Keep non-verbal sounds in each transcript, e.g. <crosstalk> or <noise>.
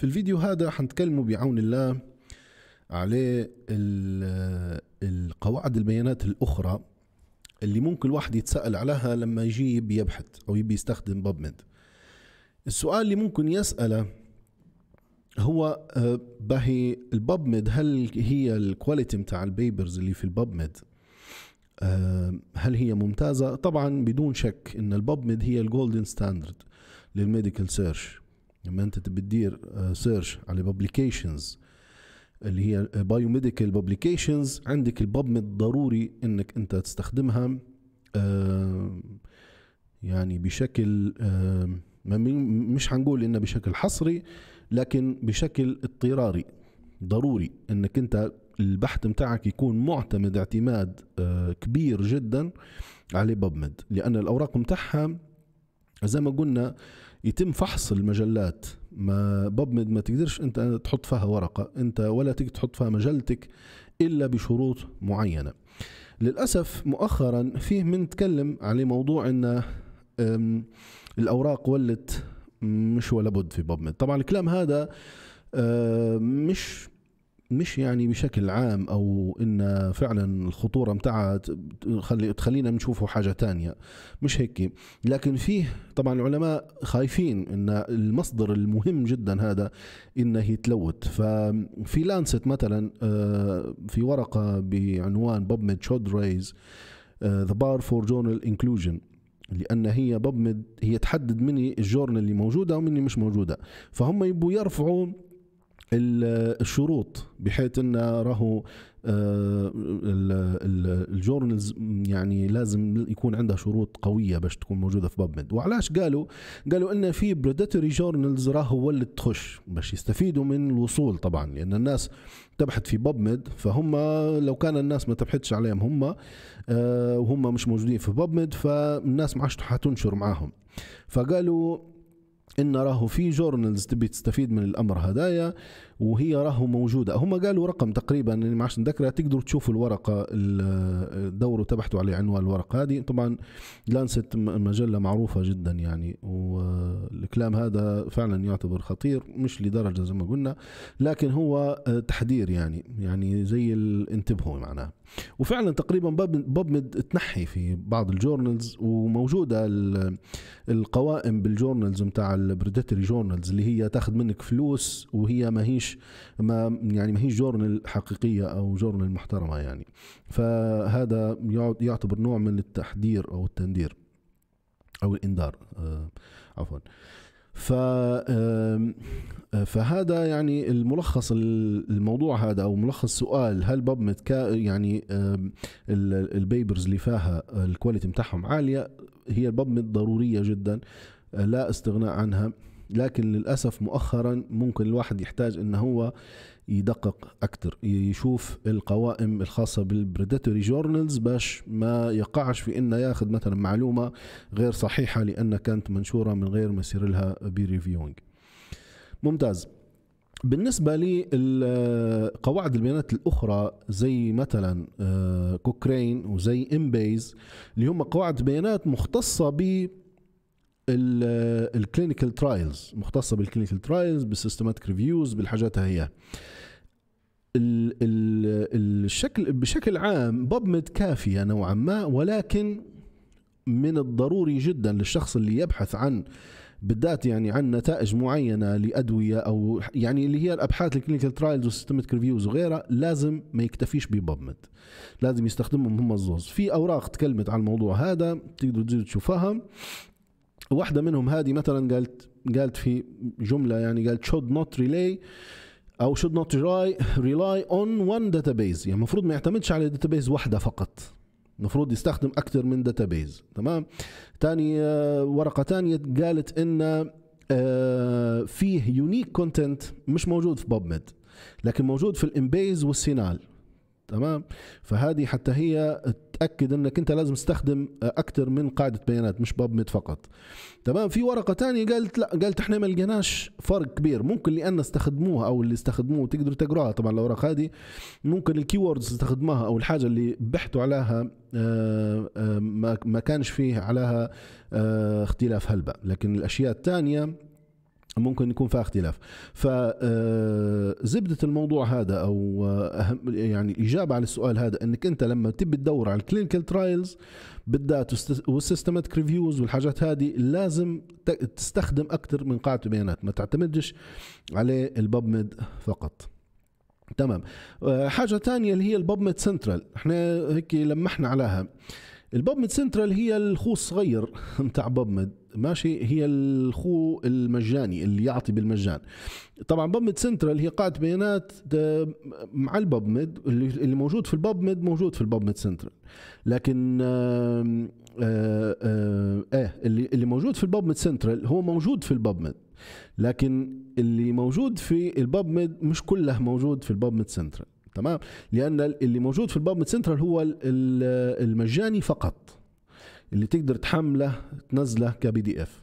في الفيديو هذا حنتكلموا بعون الله على القواعد البيانات الأخرى اللي ممكن الواحد يتساءل عليها لما يجي يبي يبحث أو يبي يستخدم ميد السؤال اللي ممكن يسأله هو آه، باهي البابمد هل هي الكواليتي متاع البيبرز اللي في البابمد آه، هل هي ممتازة؟ طبعا بدون شك ان البابمد هي الجولدن ستاندرد للميديكال سيرش لما انت بتدير سيرش آه، على بابليكيشنز اللي هي بايوميديكال آه، بابليكيشنز عندك الببمد ضروري انك انت تستخدمها آه، يعني بشكل مش حنقول انه بشكل حصري لكن بشكل اضطراري ضروري انك انت البحث متاعك يكون معتمد اعتماد كبير جدا على ببمد لان الاوراق متاعها زي ما قلنا يتم فحص المجلات ما باب ما تقدرش انت تحط فيها ورقه انت ولا تقدر تحط فيها مجلتك الا بشروط معينه للاسف مؤخرا فيه من تكلم على موضوع ان الاوراق ولت مش ولا بد في باب طبعا الكلام هذا أه، مش مش يعني بشكل عام او ان فعلا الخطوره متاعها تخلينا نشوفه حاجه تانية مش هيك لكن فيه طبعا العلماء خايفين ان المصدر المهم جدا هذا انه يتلوث ففي لانست مثلا آه، في ورقه بعنوان ميد شود ريز ذا بار فور جورنال انكلوجن لان هي بوب هي تحدد مني الجورنال اللي موجوده ومني مش موجوده فهم يبوا يرفعوا الشروط بحيث ان راهو آه، الجورنالز يعني لازم يكون عندها شروط قويه باش تكون موجوده في ميد وعلاش قالوا قالوا ان في بريداتوري جورنالز راهو ولد تخش باش يستفيدوا من الوصول طبعا لان الناس تبحث في ميد فهم لو كان الناس ما تبحثش عليهم هم آه، وهم مش موجودين في ميد فالناس ما عادش حتنشر معاهم فقالوا ان راهو في جورنالز تبي تستفيد من الامر هدايا وهي راهو موجوده هم قالوا رقم تقريبا يعني ما عادش نذكره تقدروا تشوفوا الورقه الدوروا تبحثوا على عنوان الورقه هذه طبعا لانست مجله معروفه جدا يعني والكلام هذا فعلا يعتبر خطير مش لدرجه زي ما قلنا لكن هو آه، تحذير يعني يعني زي انتبهوا معناها وفعلا تقريبا ببمد تنحي في بعض الجورنالز وموجوده القوائم بالجورنالز نتاع البريديتري جورنالز اللي هي تاخذ منك فلوس وهي ماهيش ما يعني ما هيش جورنال حقيقيه او جورنال محترمه يعني فهذا يعتبر نوع من التحذير او التندير او الانذار آه عفوا ف فهذا يعني الملخص الموضوع هذا او ملخص سؤال هل باب متكا يعني البيبرز اللي فيها الكواليتي بتاعهم عاليه هي الببمت ضروريه جدا لا استغناء عنها لكن للأسف مؤخرا ممكن الواحد يحتاج أن هو يدقق أكثر يشوف القوائم الخاصة بالبريداتوري جورنالز باش ما يقعش في أنه ياخذ مثلا معلومة غير صحيحة لأنها كانت منشورة من غير ما يصير لها بريفيونج ممتاز بالنسبة لقواعد البيانات الأخرى زي مثلا كوكرين آه، وزي إمبيز اللي هم قواعد بيانات مختصة ب الكلينيكال ترايلز مختصه بالكلينيكال ترايلز بالسيستماتيك ريفيوز بالحاجات هي الشكل بشكل عام ميد كافيه نوعا ما ولكن من الضروري جدا للشخص اللي يبحث عن بالذات يعني عن نتائج معينه لادويه او يعني اللي هي الابحاث الكلينيكال ترايلز والسيستماتيك ريفيوز وغيرها لازم ما يكتفيش ميد لازم يستخدمهم هم الزوز في اوراق تكلمت عن الموضوع هذا تقدروا تزيدوا تشوفوها واحدة منهم هذه مثلا قالت قالت في جملة يعني قالت should not relay او should not rely, rely on one database يعني المفروض ما يعتمدش على database واحدة فقط المفروض يستخدم اكثر من database تمام تاني آه، ورقة ثانية قالت ان آه، فيه unique content مش موجود في بوب ميد لكن موجود في الامبيز والسينال تمام فهذه حتى هي تاكد انك انت لازم تستخدم اكثر من قاعده بيانات مش باب ميت فقط تمام في ورقه ثانيه قالت لا قالت احنا ما لقيناش فرق كبير ممكن لان استخدموها او اللي استخدموه تقدروا تقراها طبعا الاوراق هذه ممكن الكيوردز استخدموها او الحاجه اللي بحثوا عليها آه، آه، ما كانش فيه عليها آه، اختلاف هلبة لكن الاشياء الثانيه ممكن يكون فيها اختلاف فزبدة آه، الموضوع هذا أو آه، أهم يعني الإجابة على السؤال هذا أنك أنت لما تبي تدور على الكلينيكال ترايلز بالذات والسيستماتيك ريفيوز والحاجات هذه لازم تستخدم أكثر من قاعدة بيانات ما تعتمدش على ميد فقط تمام آه، حاجة ثانية اللي هي ميد سنترال احنا هيك لمحنا عليها الببمد سنترال هي الخو الصغير متاع <laughs> ببمد ماشي هي الخو المجاني اللي يعطي بالمجان طبعا ببمد سنترال هي قاعده بيانات مع الببمد اللي موجود في الببمد موجود في الببمد سنترال لكن آه آه آه اللي اللي موجود في الببمد سنترال هو موجود في الببمد لكن اللي موجود في الببمد مش كله موجود في الببمد سنترال تمام لان اللي موجود في الباب سنترال هو المجاني فقط اللي تقدر تحمله تنزله كبي دي اف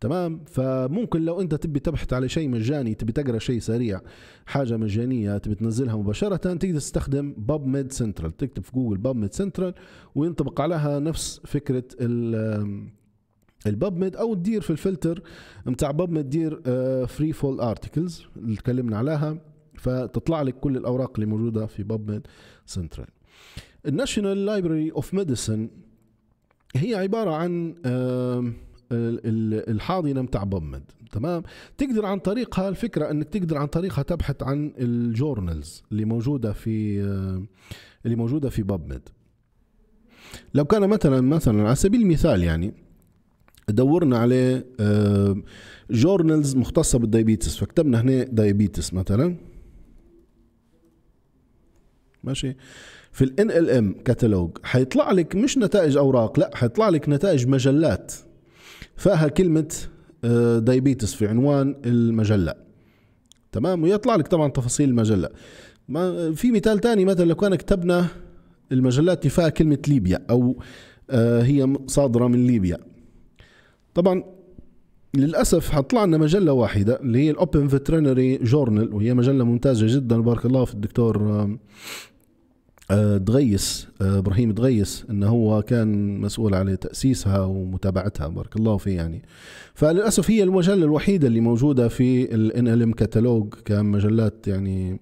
تمام فممكن لو انت تبي تبحث على شيء مجاني تبي تقرا شيء سريع حاجه مجانيه تبي تنزلها مباشره تقدر تستخدم باب ميد سنترال تكتب في جوجل باب ميد سنترال وينطبق عليها نفس فكره الباب ميد او تدير في الفلتر بتاع باب ميد دير فري فول ارتكلز اللي تكلمنا عليها فتطلع لك كل الاوراق اللي موجوده في بابمد سنترال الناشونال لايبرري اوف ميديسن هي عباره عن الحاضنه بتاع بابمد تمام تقدر عن طريقها الفكره انك تقدر عن طريقها تبحث عن الجورنالز اللي موجوده في اللي موجوده في بابمد لو كان مثلا مثلا على سبيل المثال يعني دورنا عليه جورنالز مختصه بالديابيتس فكتبنا هنا ديابيتس مثلا ماشي في الان ال ام كتالوج حيطلع لك مش نتائج اوراق لا حيطلع لك نتائج مجلات فاها كلمه دايبيتس آه، في عنوان المجله تمام ويطلع لك طبعا تفاصيل المجله ما في مثال تاني مثلا لو كان كتبنا المجلات اللي فيها كلمه ليبيا او آه، هي صادره من ليبيا طبعا للاسف حطلع لنا مجله واحده اللي هي الاوبن فيترينري جورنال وهي مجله ممتازه جدا بارك الله في الدكتور آه، دغيس آه، ابراهيم دغيس انه هو كان مسؤول على تاسيسها ومتابعتها بارك الله فيه يعني فللاسف هي المجله الوحيده اللي موجوده في الان ال ام كتالوج كمجلات يعني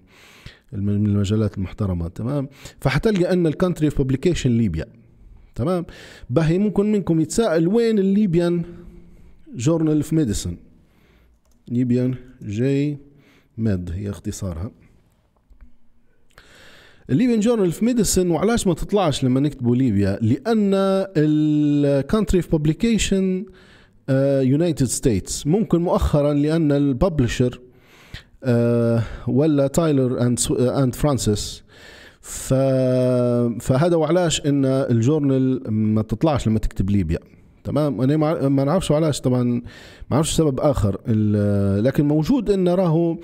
من المجلات المحترمه تمام فحتلقى ان الكونتري بوبليكيشن ليبيا تمام باهي ممكن منكم يتساءل وين الليبيان جورنال اوف ميديسن ليبيان جي ميد هي اختصارها الليبيان جورنال في ميديسن وعلاش ما تطلعش لما نكتبوا ليبيا لان الكونتري اوف بابليكيشن يونايتد ستيتس ممكن مؤخرا لان الببلشر uh, آه، ولا تايلر اند اند آه، فرانسيس فهذا وعلاش ان الجورنال ما تطلعش لما تكتب ليبيا تمام انا ما نعرفش علاش طبعا ما نعرفش سبب اخر لكن موجود ان راهو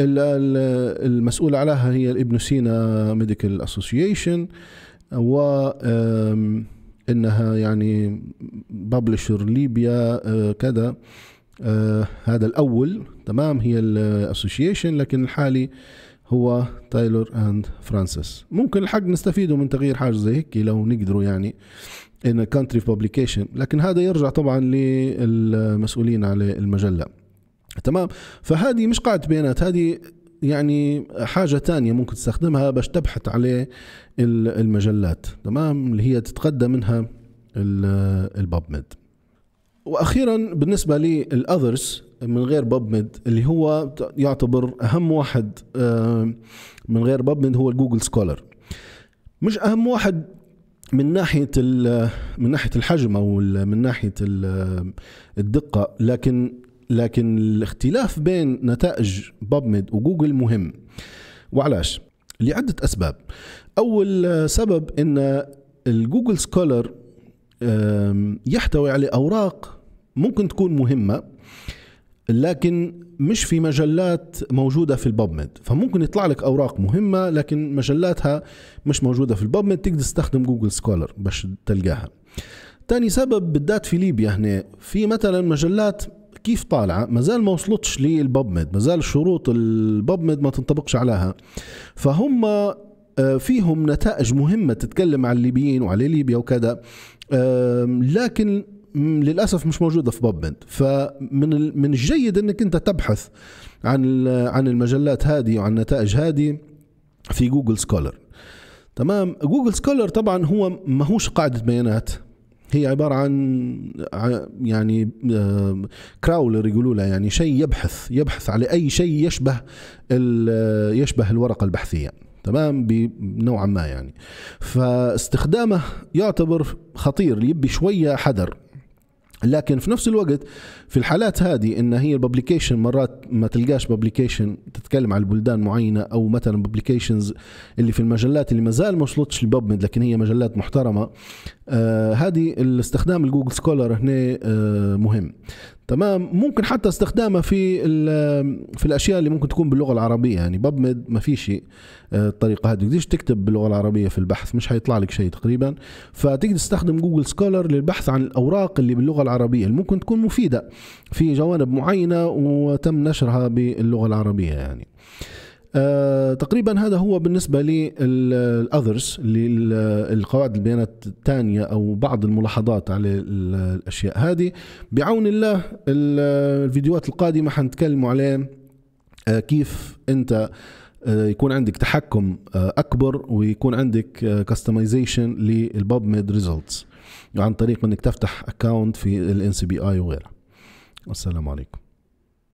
المسؤول عليها هي ابن سينا ميديكال اسوسيشن و انها يعني ببلشر ليبيا آه، كذا آه، هذا الاول تمام هي الاسوسيشن لكن الحالي هو تايلور اند فرانسيس ممكن الحق نستفيدوا من تغيير حاجه زي هيك لو نقدروا يعني ان كونتري بابليكيشن لكن هذا يرجع طبعا للمسؤولين على المجله تمام فهذه مش قاعده بيانات هذه يعني حاجة تانية ممكن تستخدمها باش تبحث عليه المجلات تمام اللي هي تتقدم منها الباب ميد واخيرا بالنسبه للاذرز من غير باب ميد اللي هو يعتبر اهم واحد آه، من غير باب ميد هو الجوجل سكولر مش اهم واحد من ناحيه من ناحيه الحجم او من ناحيه الدقه لكن لكن الاختلاف بين نتائج بابميد وجوجل مهم وعلاش لعدة أسباب أول سبب أن الجوجل سكولر يحتوي على أوراق ممكن تكون مهمة لكن مش في مجلات موجودة في البابميد فممكن يطلع لك أوراق مهمة لكن مجلاتها مش موجودة في البابميد تقدر تستخدم جوجل سكولر باش تلقاها تاني سبب بالذات في ليبيا هنا في مثلا مجلات كيف طالعه مازال ما وصلتش للباب ميد مازال شروط الباب ميد ما تنطبقش عليها فهم آه، فيهم نتائج مهمه تتكلم عن الليبيين وعلى ليبيا وكذا لكن للاسف مش موجوده في باب ميد فمن من الجيد انك انت تبحث عن عن المجلات هذه وعن النتائج هذه في جوجل سكولر تمام جوجل سكولر طبعا هو ماهوش قاعده بيانات هي عبارة عن يعني كراولر يقولوا لها يعني شيء يبحث يبحث على أي شيء يشبه يشبه الورقة البحثية تمام بنوعا ما يعني فاستخدامه يعتبر خطير يبي شوية حذر لكن في نفس الوقت في الحالات هذه ان هي الببليكيشن مرات ما تلقاش ببليكيشن تتكلم عن بلدان معينه او مثلا ببليكيشنز اللي في المجلات اللي ما زال ما وصلتش لكن هي مجلات محترمه آه، هذه الاستخدام الجوجل سكولر هنا آه، مهم تمام ممكن حتى استخدامها في آه، في الاشياء اللي ممكن تكون باللغه العربيه يعني ببمد ما في شيء الطريقه هذه تقدرش تكتب باللغه العربيه في البحث مش حيطلع لك شيء تقريبا فتقدر تستخدم جوجل سكولر للبحث عن الاوراق اللي باللغه العربيه اللي ممكن تكون مفيده في جوانب معينه وتم نشرها باللغه العربيه يعني آه، تقريبا هذا هو بالنسبة للأذرس للقواعد البيانات الثانية أو بعض الملاحظات على الأشياء هذه بعون الله الفيديوهات القادمة حنتكلموا عليه آه، كيف أنت آه، يكون عندك تحكم اكبر ويكون عندك كستمايزيشن للباب ميد ريزلتس عن طريق انك تفتح اكونت في الان سي بي اي وغيرها والسلام عليكم